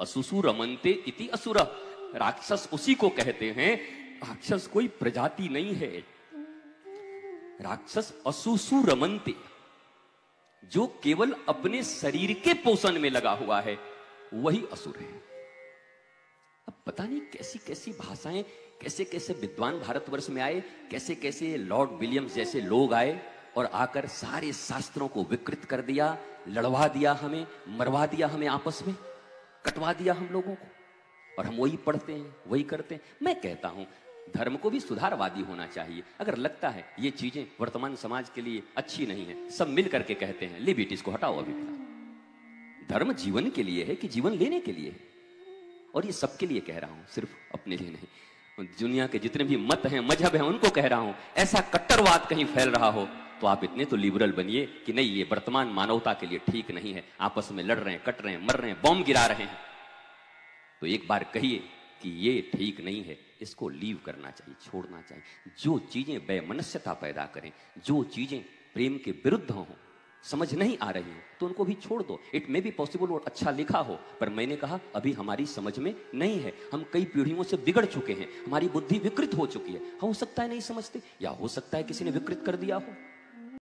असुसु रमनते इति असुर राक्षस उसी को कहते हैं राक्षस कोई प्रजाति नहीं है राक्षस असुसु रमनते जो केवल अपने शरीर के पोषण में लगा हुआ है वही असुर है अब पता नहीं कैसी कैसी भाषाएं कैसे कैसे विद्वान भारतवर्ष में आए कैसे कैसे लॉर्ड विलियम्स जैसे लोग आए और आकर सारे शास्त्रों को विकृत कर दिया लड़वा दिया हमें मरवा दिया हमें आपस में कटवा दिया हम लोगों को और हम वही पढ़ते हैं वही करते हैं मैं कहता हूं धर्म को भी सुधारवादी होना चाहिए अगर लगता है ये चीजें वर्तमान समाज के लिए अच्छी नहीं है सब मिल करके कहते हैं लिबिटिस को हटाओ अभी धर्म जीवन के लिए है कि जीवन लेने के लिए है और ये सबके लिए कह रहा हूं सिर्फ अपने लिए नहीं दुनिया के जितने भी मत हैं मजहब हैं उनको कह रहा हूं ऐसा कट्टरवाद कहीं फैल रहा हो तो आप इतने तो लिबरल बनिए कि नहीं ये वर्तमान मानवता के लिए ठीक नहीं है आपस में लड़ रहे हैं कट रहे हैं मर रहे हैं बॉम्ब गिरा रहे हैं तो एक बार कहिए कि ये ठीक नहीं है इसको लीव करना चाहिए छोड़ना चाहिए जो चीजें बेमनस्यता पैदा करें जो चीजें प्रेम के विरुद्ध हों समझ नहीं आ रही हो तो उनको भी छोड़ दो इट मे बी पॉसिबल और अच्छा लिखा हो पर मैंने कहा अभी हमारी समझ में नहीं है हम कई पीढ़ियों से बिगड़ चुके हैं हमारी बुद्धि विकृत हो चुकी है हो सकता है नहीं समझते या हो सकता है किसी ने विकृत कर दिया हो